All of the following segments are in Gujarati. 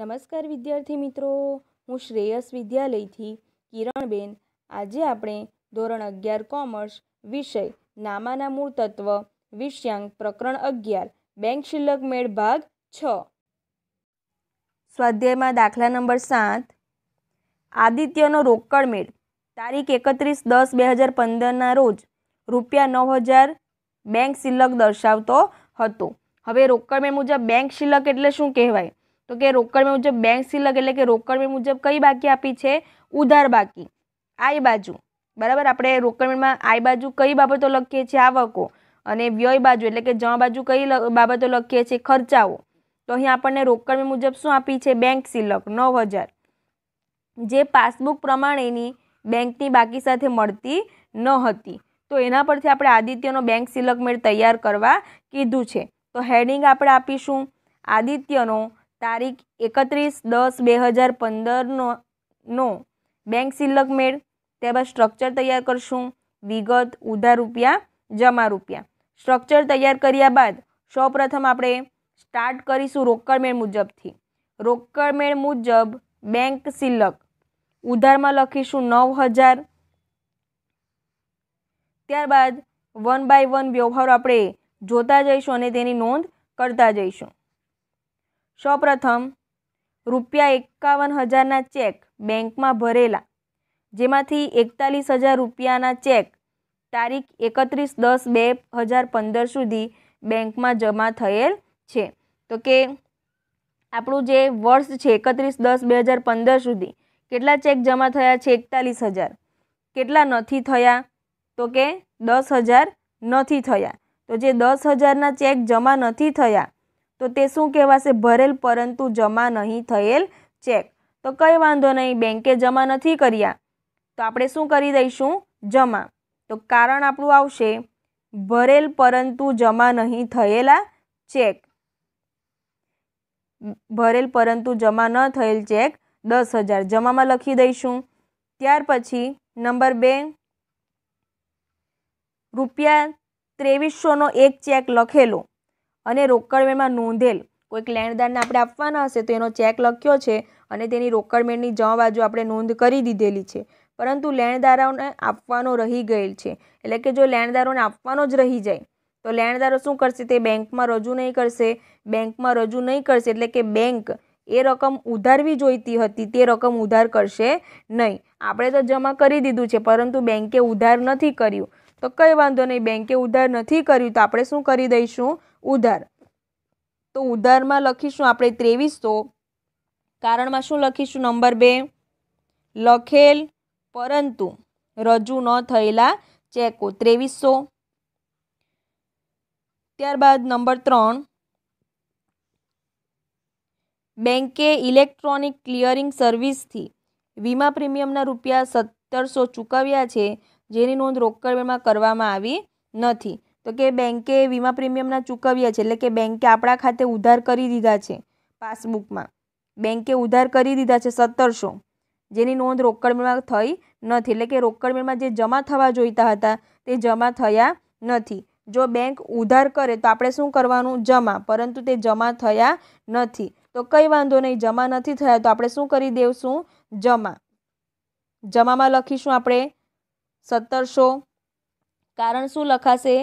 નમસ્કાર વિદ્યાર્થી મિત્રો હું શ્રેયસ વિદ્યાલયથી કિરણબેન આજે આપણે ધોરણ અગિયાર કોમર્સ વિષય નામાના મૂળ તત્વ વિષયાંક પ્રકરણ અગિયાર બેંક શિલ્લક મેળ ભાગ છ સ્વાધ્યાયમાં દાખલા નંબર સાત આદિત્યનો રોકડ મેળ તારીખ એકત્રીસ દસ બે હજાર પંદરના રોજ રૂપિયા નવ હજાર બેંક શિલ્લક દર્શાવતો હતો હવે રોકડ મેળ મુજબ બેંક શિલ્લક એટલે શું કહેવાય તો કે રોકડ મુજબ બેંક સિલક એટલે કે રોકડ મુજબ કઈ બાકી આપી છે ઉધાર બાકી આય બાજુ બરાબર આપણે રોકડમાં આય બાજુ કઈ બાબતો લખીએ છીએ આવકો અને વ્યય બાજુ એટલે કે જમા બાજુ કઈ બાબતો લખીએ છીએ ખર્ચાઓ તો અહીં આપણને રોકડ મુજબ શું આપી છે બેંક સિલક નવ હજાર જે પાસબુક પ્રમાણેની બેંકની બાકી સાથે મળતી ન હતી તો એના પરથી આપણે આદિત્યનો બેંક સિલક મેળ તૈયાર કરવા કીધું છે તો હેડિંગ આપણે આપીશું આદિત્યનો તારીખ એકત્રીસ દસ બે હજાર પંદરનો નો બેંક સિલક મેળ ત્યારબાદ સ્ટ્રક્ચર તૈયાર કરશું વિગત ઉધાર રૂપિયા જમા રૂપિયા સ્ટ્રક્ચર તૈયાર કર્યા બાદ સૌપ્રથમ આપણે સ્ટાર્ટ કરીશું રોકડ મેળ મુજબથી રોકડ મેળ મુજબ બેંક સિલક ઉધારમાં લખીશું નવ હજાર ત્યારબાદ વન બાય વન વ્યવહાર આપણે જોતા જઈશું અને તેની નોંધ કરતા જઈશું સૌપ્રથમ રૂપિયા એકાવન હજારના ચેક બેંકમાં ભરેલા જેમાંથી એકતાલીસ હજાર રૂપિયાના ચેક તારીખ એકત્રીસ દસ બે હજાર પંદર સુધી બેંકમાં જમા થયેલ છે તો કે આપણું જે વર્ષ છે એકત્રીસ દસ બે હજાર પંદર સુધી કેટલા ચેક જમા થયા છે એકતાલીસ હજાર કેટલા નથી થયા તો કે દસ હજાર નથી થયા તો જે દસ હજારના ચેક જમા નથી થયા તો તે શું કહેવાશે ભરેલ પરંતુ જમા નહીં થયેલ ચેક તો કંઈ વાંધો નહીં બેંકે જમા નથી કર્યા તો આપણે શું કરી દઈશું જમા તો કારણ આપણું આવશે ભરેલ પરંતુ જમા નહીં થયેલા ચેક ભરેલ પરંતુ જમા ન થયેલ ચેક દસ હજાર જમામાં લખી દઈશું ત્યાર પછી નંબર બે રૂપિયા ત્રેવીસોનો એક ચેક લખેલો અને રોકડવેમાં નોંધેલ કોઈક લેણદારને આપણે આપવાના હશે તો એનો ચેક લખ્યો છે અને તેની રોકડમેળની જમા બાજુ આપણે નોંધ કરી દીધેલી છે પરંતુ લેણદારોને આપવાનો રહી ગયેલ છે એટલે કે જો લેણદારોને આપવાનો જ રહી જાય તો લેણદારો શું કરશે તે બેંકમાં રજૂ નહીં કરશે બેંકમાં રજૂ નહીં કરશે એટલે કે બેંક એ રકમ ઉધારવી જોઈતી હતી તે રકમ ઉધાર કરશે નહીં આપણે તો જમા કરી દીધું છે પરંતુ બેંકે ઉધાર નથી કર્યું તો કંઈ વાંધો નહીં બેંકે ઉધાર નથી કર્યું તો આપણે શું કરી દઈશું ઉધાર તો ઉધારમાં લખીશું આપણે ત્રેવીસો કારણમાં શું લખીશું નંબર બે લખેલ પરંતુ રજૂ ન થયેલા ચેકો ત્રેવીસો ત્યારબાદ નંબર ત્રણ બેંકે ઇલેક્ટ્રોનિક ક્લિયરિંગ સર્વિસથી વીમા પ્રીમિયમના રૂપિયા સત્તરસો ચૂકવ્યા છે જેની નોંધ રોકડ કરવામાં આવી નથી તો કે બેન્કે વીમા પ્રીમિયમના ચૂકવ્યા છે એટલે કે બેન્કે આપણા ખાતે ઉધાર કરી દીધા છે પાસબુકમાં બેંકે ઉધાર કરી દીધા છે સત્તરસો જેની નોંધ રોકડમાં થઈ નથી એટલે કે રોકડમાં જે જમા થવા જોઈતા હતા તે જમા થયા નથી જો બેંક ઉધાર કરે તો આપણે શું કરવાનું જમા પરંતુ તે જમા થયા નથી તો કંઈ વાંધો નહીં જમા નથી થયા તો આપણે શું કરી દેવશું જમા જમામાં લખીશું આપણે સત્તરસો કારણ શું લખાશે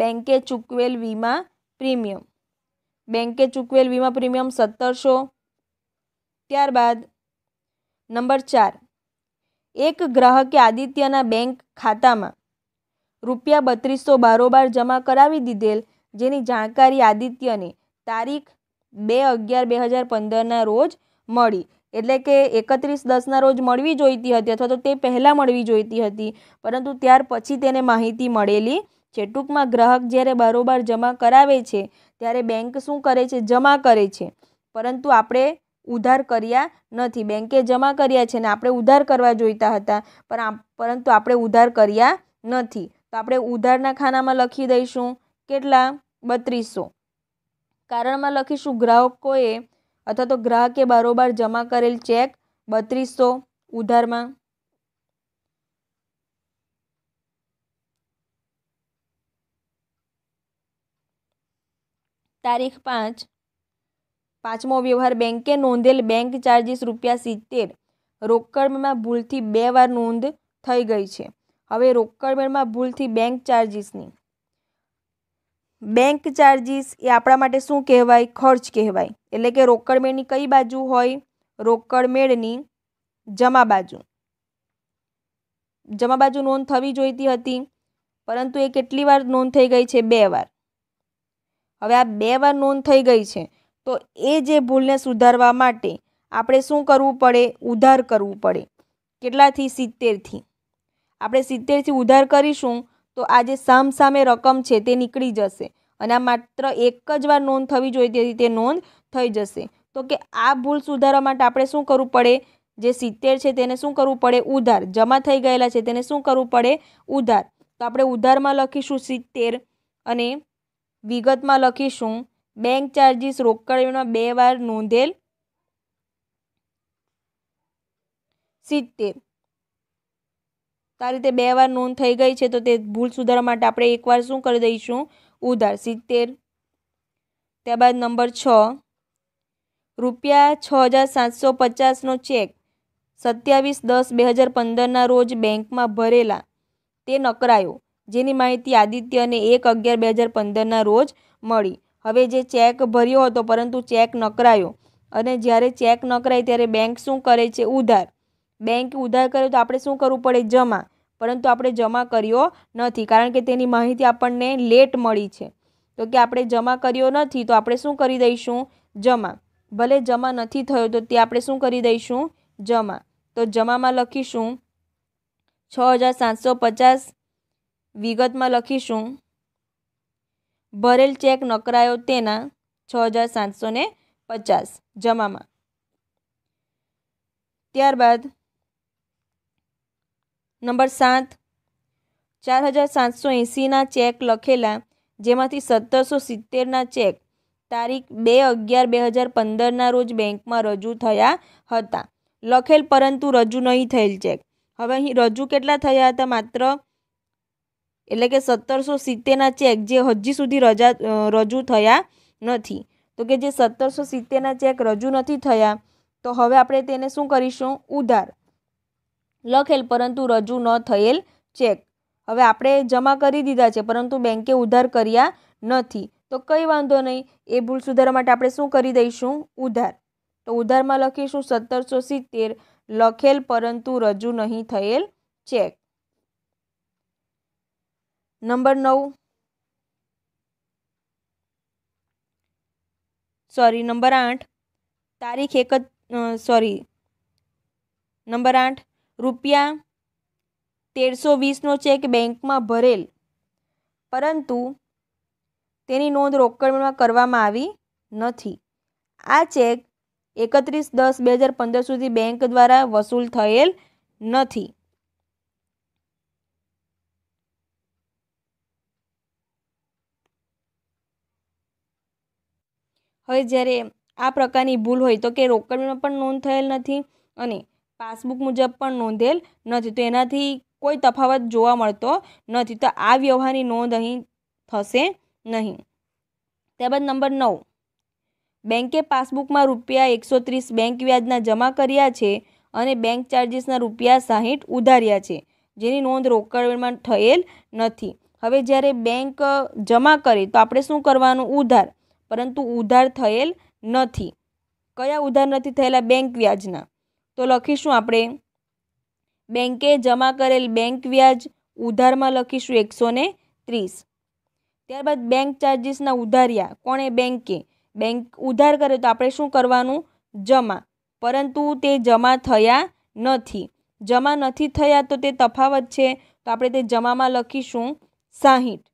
બેંકે ચૂકવેલ વીમા પ્રીમિયમ બેંકે ચૂકવેલ વીમા પ્રીમિયમ સત્તરસો ત્યારબાદ નંબર ચાર એક ગ્રાહકે આદિત્યના બેંક ખાતામાં રૂપિયા બત્રીસો બારોબાર જમા કરાવી દીધેલ જેની જાણકારી આદિત્યને તારીખ બે અગિયાર બે હજાર પંદરના રોજ મળી એટલે કે એકત્રીસ દસના રોજ મળવી જોઈતી હતી અથવા તો તે પહેલાં મળવી જોઈતી હતી પરંતુ ત્યાર પછી તેને માહિતી મળેલી છે ટૂંકમાં ગ્રાહક જ્યારે બરોબર જમા કરાવે છે ત્યારે બેંક શું કરે છે જમા કરે છે પરંતુ આપણે ઉધાર કર્યા નથી બેંકે જમા કર્યા છે ને આપણે ઉધાર કરવા જોઈતા હતા પણ પરંતુ આપણે ઉધાર કર્યા નથી તો આપણે ઉધારના ખાનામાં લખી દઈશું કેટલા બત્રીસો કારણમાં લખીશું ગ્રાહકોએ અથવા તો ગ્રાહકે બરોબર જમા કરેલ ચેક બત્રીસો ઉધારમાં તારીખ પાંચ પાંચમો વ્યવહાર બેંકે નોંધેલ બેંક ચાર્જીસ રૂપિયા સિત્તેર રોકડમાં ભૂલથી બે વાર નોંધ થઈ ગઈ છે હવે રોકડમાં ભૂલથી બેંક ચાર્જીસની બેંક ચાર્જીસ એ આપણા માટે શું કહેવાય ખર્ચ કહેવાય એટલે કે રોકડમેળની કઈ બાજુ હોય રોકડમેળની જમા બાજુ જમા બાજુ નોંધ થવી જોઈતી હતી પરંતુ એ કેટલી વાર નોંધ થઈ ગઈ છે બે વાર હવે આ બે વાર નોંધ થઈ ગઈ છે તો એ જે ભૂલને સુધારવા માટે આપણે શું કરવું પડે ઉધાર કરવું પડે કેટલાથી સિત્તેરથી આપણે સિત્તેરથી ઉધાર કરીશું તો આ જે સામસામે રકમ છે તે નીકળી જશે અને આ માત્ર એક જ વાર નોંધ થવી જોઈએ તેથી તે નોંધ થઈ જશે તો કે આ ભૂલ સુધારવા માટે આપણે શું કરવું પડે જે સિત્તેર છે તેને શું કરવું પડે ઉધાર જમા થઈ ગયેલા છે તેને શું કરવું પડે ઉધાર તો આપણે ઉધારમાં લખીશું સિત્તેર અને વિગતમાં લખીશું બેંક ચાર્જિસ રોકડ બે વાર નોંધેલ સિત્તેર તારી રીતે બે વાર નોંધ થઈ ગઈ છે તો તે ભૂલ સુધારવા માટે આપણે એકવાર શું કરી દઈશું ઉધાર સિત્તેર ત્યારબાદ નંબર છ રૂપિયા છ હજાર સાતસો પચાસનો ચેક સત્યાવીસ દસ બે હજાર પંદરના રોજ બેંકમાં ભરેલા તે નકરાયો જેની માહિતી આદિત્યને એક અગિયાર બે હજાર પંદરના રોજ મળી હવે જે ચેક ભર્યો હતો પરંતુ ચેક નકરાયો અને જ્યારે ચેક નકરાય ત્યારે બેંક શું કરે છે ઉધાર બેંક ઉધાર કર્યો તો આપણે શું કરવું પડે જમા પરંતુ આપણે જમા કર્યો નથી કારણ કે તેની માહિતી આપણને લેટ મળી છે તો કે આપણે જમા કર્યો નથી તો આપણે શું કરી દઈશું જમા ભલે જમા નથી થયો તો તે આપણે શું કરી દઈશું જમા તો જમામાં લખીશું છ હજાર સાતસો પચાસ વિગતમાં લખીશું ભરેલ ચેક નકરાયો તેના છ હજાર સાતસો ને પચાસ જમામાં ત્યારબાદ નંબર સાત ચાર હજાર સાતસો એંસીના ચેક લખેલા જેમાંથી સત્તરસો સિત્તેરના ચેક તારીખ બે અગિયાર બે હજાર પંદરના રોજ બેંકમાં રજૂ થયા હતા લખેલ પરંતુ રજૂ નહીં થયેલ ચેક હવે અહીં રજૂ કેટલા થયા હતા માત્ર એટલે કે સત્તરસો સિત્તેરના ચેક જે હજી સુધી રજા રજૂ થયા નથી તો કે જે સત્તરસો સિત્તેરના ચેક રજૂ નથી થયા તો હવે આપણે તેને શું કરીશું ઉધાર લખેલ પરંતુ રજૂ ન થયેલ ચેક હવે આપણે જમા કરી દીધા છે પરંતુ બેંકે ઉધાર કર્યા નથી તો કંઈ વાંધો નહીં એ ભૂલ સુધારવા માટે આપણે શું કરી દઈશું ઉધાર તો ઉધારમાં લખીશું સત્તરસો સિત્તેર લખેલ પરંતુ રજૂ નહીં થયેલ ચેક નંબર નવ સોરી નંબર આઠ તારીખ એક સોરી નંબર આઠ રૂપિયા તેરસો વીસનો ચેક બેંકમાં ભરેલ પરંતુ તેની નોંધ રોકડમાં કરવામાં આવી નથી આ ચેક એકત્રીસ દસ બે હજાર પંદર સુધી બેંક દ્વારા વસૂલ થયેલ નથી હવે જ્યારે આ પ્રકારની ભૂલ હોય તો કે રોકડમાં પણ નોંધ થયેલ નથી અને પાસબુક મુજબ પણ નોંધેલ નથી તો એનાથી કોઈ તફાવત જોવા મળતો નથી તો આ વ્યવહારની નોંધ અહીં થશે નહીં ત્યારબાદ નંબર નવ બેંકે પાસબુકમાં રૂપિયા એકસો ત્રીસ બેંક વ્યાજના જમા કર્યા છે અને બેંક ચાર્જીસના રૂપિયા સાહીઠ ઉધાર્યા છે જેની નોંધ રોકડમાં થયેલ નથી હવે જ્યારે બેંક જમા કરે તો આપણે શું કરવાનું ઉધાર પરંતુ ઉધાર થયેલ નથી કયા ઉધાર નથી થયેલા બેંક વ્યાજના તો લખીશું આપણે બેંકે જમા કરેલ બેંક વ્યાજ ઉધારમાં લખીશું એકસો ને ત્રીસ ત્યારબાદ બેંક ચાર્જીસના ઉધાર્યા કોણે બેંકે બેંક ઉધાર કરે તો આપણે શું કરવાનું જમા પરંતુ તે જમા થયા નથી જમા નથી થયા તો તે તફાવત છે તો આપણે તે જમામાં લખીશું સાહીઠ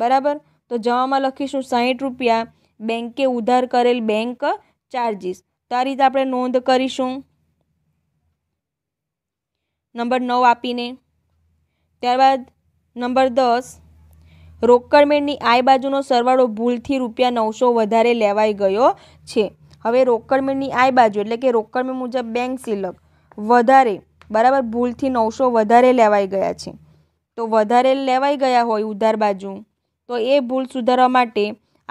બરાબર તો જમામાં લખીશું સાહીઠ રૂપિયા બેંકે ઉધાર કરેલ બેંક ચાર્જીસ તો આ રીતે આપણે નોંધ કરીશું નંબર નવ આપીને ત્યારબાદ નંબર દસ રોકડમેળની આય બાજુનો સરવાળો ભૂલથી રૂપિયા નવસો વધારે લેવાઈ ગયો છે હવે રોકડમેળની આય બાજુ એટલે કે રોકડમેળ મુજબ બેંક સિલક વધારે બરાબર ભૂલથી નવસો વધારે લેવાઈ ગયા છે તો વધારે લેવાઈ ગયા હોય ઉધાર બાજુ તો એ ભૂલ સુધારવા માટે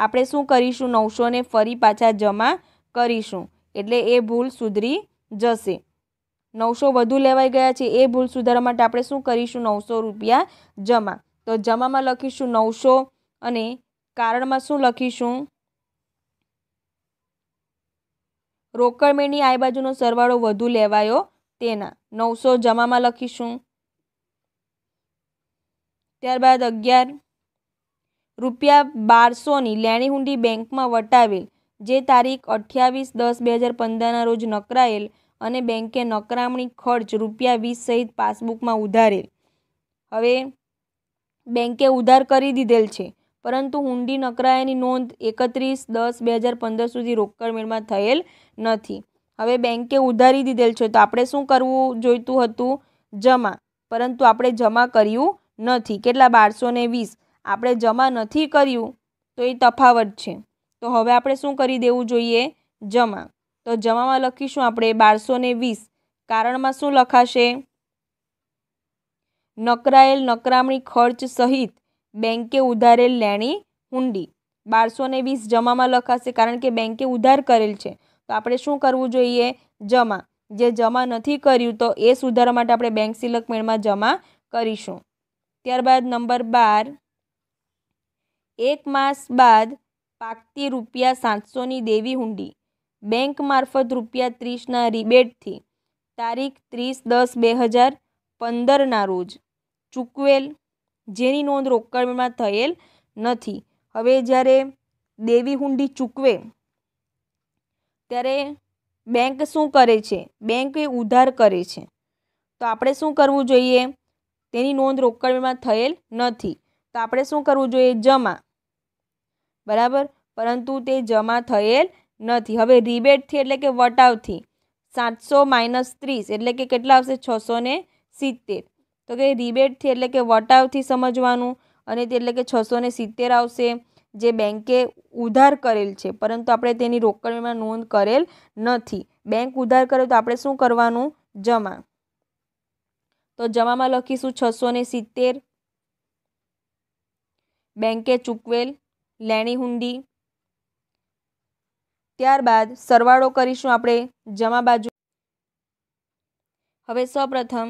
આપણે શું કરીશું નવસોને ફરી પાછા જમા કરીશું એટલે એ ભૂલ સુધરી જશે નવસો વધુ લેવાઈ ગયા છે એ ભૂલ સુધારવા માટે આપણે શું કરીશું નવસો રૂપિયા જમા તો જમામાં લખીશું નવસો અને કારણમાં શું લખીશું રોકડમેળની આ બાજુનો સરવાળો વધુ લેવાયો તેના નવસો જમામાં લખીશું ત્યારબાદ અગિયાર રૂપિયા બારસોની લેણી હુંડી બેંકમાં વટાવેલ જે તારીખ અઠ્યાવીસ દસ બે હજાર પંદરના રોજ નકરાયેલ અને બેંકે નકરામણી ખર્ચ રૂપિયા વીસ સહિત પાસબુકમાં ઉધારેલ હવે બેંકે ઉધાર કરી દીધેલ છે પરંતુ હુંડી નકરાયાની નોંધ એકત્રીસ દસ બે હજાર પંદર સુધી રોકડ મેળમાં થયેલ નથી હવે બેંકે ઉધારી દીધેલ છે તો આપણે શું કરવું જોઈતું હતું જમા પરંતુ આપણે જમા કર્યું નથી કેટલા બારસો વીસ આપણે જમા નથી કર્યું તો એ તફાવત છે તો હવે આપણે શું કરી દેવું જોઈએ જમા તો જમામાં લખીશું આપણે બારસો ને વીસ કારણમાં શું લખાશે નકરાયેલ નકરામણી ખર્ચ સહિત બેંકે ઉધારેલ લેણી હુંડી બારસો ને વીસ જમામાં લખાશે કારણ કે બેંકે ઉધાર કરેલ છે તો આપણે શું કરવું જોઈએ જમા જે જમા નથી કર્યું તો એ સુધારવા માટે આપણે બેંક સિલક મેળમાં જમા કરીશું ત્યારબાદ નંબર બાર એક માસ બાદ પાકતી રૂપિયા સાતસોની દેવી હુંડી બેંક મારફત રૂપિયા ત્રીસના રિબેટથી તારીખ ત્રીસ દસ બે હજાર પંદરના રોજ ચૂકવેલ જેની નોંધ રોકડમાં થયેલ નથી હવે જ્યારે દેવી હુંડી ચૂકવે ત્યારે બેંક શું કરે છે બેંક એ ઉધાર કરે છે તો આપણે શું કરવું જોઈએ તેની નોંધ રોકડમાં થયેલ નથી તો આપણે શું કરવું જોઈએ જમા બરાબર પરંતુ તે જમા થયેલ નથી હવે રિબેટથી એટલે કે વટાવથી સાતસો માઇનસ ત્રીસ એટલે કે કેટલા આવશે છસો ને સિત્તેર તો કે રિબેટથી એટલે કે વટાવથી સમજવાનું અને તે એટલે કે છસો ને સિત્તેર આવશે જે બેંકે ઉધાર કરેલ છે પરંતુ આપણે તેની રોકડમાં નોંધ કરેલ નથી બેંક ઉધાર કરે તો આપણે શું કરવાનું જમા તો જમામાં લખીશું છસો ને સિત્તેર બેંકે ચૂકવેલ લેણી હુંડી ત્યારબાદ સરવાળો કરીશું આપણે જમા બાજુ હવે સૌપ્રથમ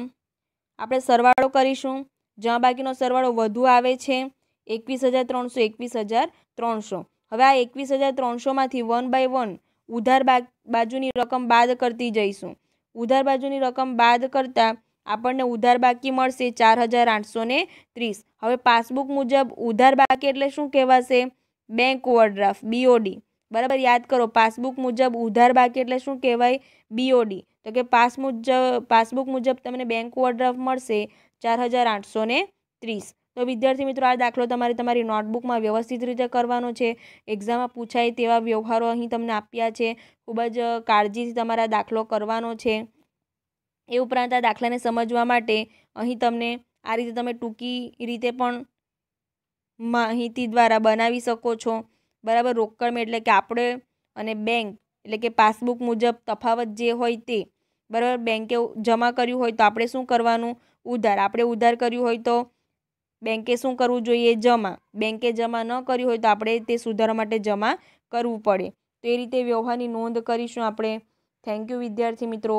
આપણે સરવાળો કરીશું જમા બાકીનો સરવાળો વધુ આવે છે એકવીસ હજાર ત્રણસો એકવીસ હજાર ત્રણસો હવે આ એકવીસ હજાર ત્રણસોમાંથી વન બાય વન ઉધાર બાજુની રકમ બાદ કરતી જઈશું ઉધાર બાજુની રકમ બાદ કરતાં આપણને ઉધાર બાકી મળશે ચાર હજાર આઠસો ત્રીસ હવે પાસબુક મુજબ ઉધાર બાકી એટલે શું કહેવાશે બેંક ઓવરડ્રાફ્ટ બીઓડી બરાબર યાદ કરો પાસબુક મુજબ ઉધાર બાકી એટલે શું કહેવાય બીઓડી તો કે પાસ મુજબ પાસબુક મુજબ તમને બેંક ઓવરડ્રાફ્ટ મળશે ચાર હજાર આઠસો ત્રીસ તો વિદ્યાર્થી મિત્રો આ દાખલો તમારે તમારી નોટબુકમાં વ્યવસ્થિત રીતે કરવાનો છે એક્ઝામમાં પૂછાય તેવા વ્યવહારો અહીં તમને આપ્યા છે ખૂબ જ કાળજીથી તમારા દાખલો કરવાનો છે એ ઉપરાંત આ દાખલાને સમજવા માટે અહીં તમને આ રીતે તમે ટૂંકી રીતે પણ માહિતી દ્વારા બનાવી શકો છો બરાબર રોકડ એટલે કે આપણે અને બેંક એટલે કે પાસબુક મુજબ તફાવત જે હોય તે બરાબર બેંકે જમા કર્યું હોય તો આપણે શું કરવાનું ઉધાર આપણે ઉધાર કર્યું હોય તો બેંકે શું કરવું જોઈએ જમા બેંકે જમા ન કર્યું હોય તો આપણે તે સુધારવા માટે જમા કરવું પડે તો એ રીતે વ્યવહારની નોંધ કરીશું આપણે થેન્ક યુ વિદ્યાર્થી મિત્રો